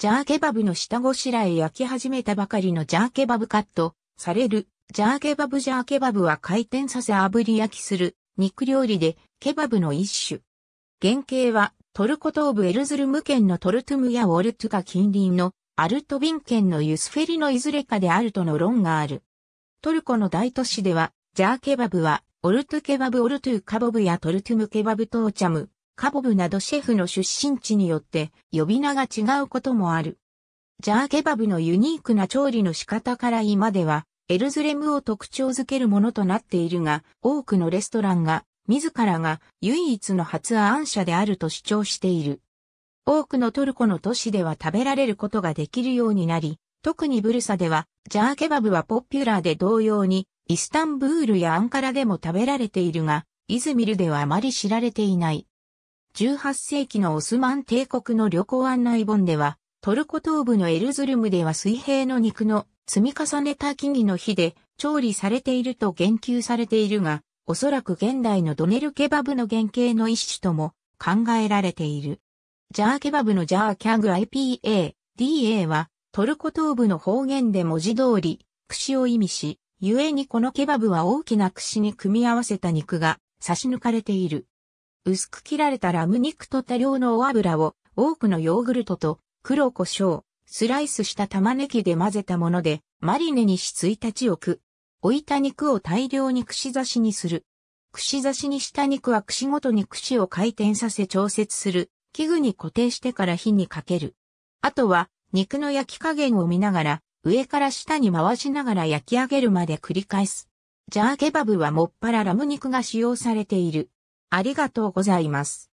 ジャーケバブの下ごしらえ焼き始めたばかりのジャーケバブカット、される、ジャーケバブジャーケバブは回転させ炙り焼きする、肉料理で、ケバブの一種。原型は、トルコ東部エルズルム県のトルトゥムやウォルトゥカ近隣の、アルトビン県のユスフェリのいずれかであるとの論がある。トルコの大都市では、ジャーケバブは、オルトゥケバブオルトゥカボブやトルトゥムケバブトーチャム、カボブなどシェフの出身地によって呼び名が違うこともある。ジャーケバブのユニークな調理の仕方から今では、エルズレムを特徴づけるものとなっているが、多くのレストランが、自らが唯一の発案者であると主張している。多くのトルコの都市では食べられることができるようになり、特にブルサでは、ジャーケバブはポピュラーで同様に、イスタンブールやアンカラでも食べられているが、イズミルではあまり知られていない。18世紀のオスマン帝国の旅行案内本では、トルコ東部のエルズルムでは水平の肉の積み重ねた木々の火で調理されていると言及されているが、おそらく現代のドネルケバブの原型の一種とも考えられている。ジャーケバブのジャーキャグ IPA、DA はトルコ東部の方言で文字通り、串を意味し、故にこのケバブは大きな串に組み合わせた肉が差し抜かれている。薄く切られたラム肉と多量のお油を、多くのヨーグルトと黒胡椒、スライスした玉ねぎで混ぜたもので、マリネにし1日置く。置いた肉を大量に串刺しにする。串刺しにした肉は串ごとに串を回転させ調節する。器具に固定してから火にかける。あとは、肉の焼き加減を見ながら、上から下に回しながら焼き上げるまで繰り返す。ジャーケバブはもっぱらラム肉が使用されている。ありがとうございます。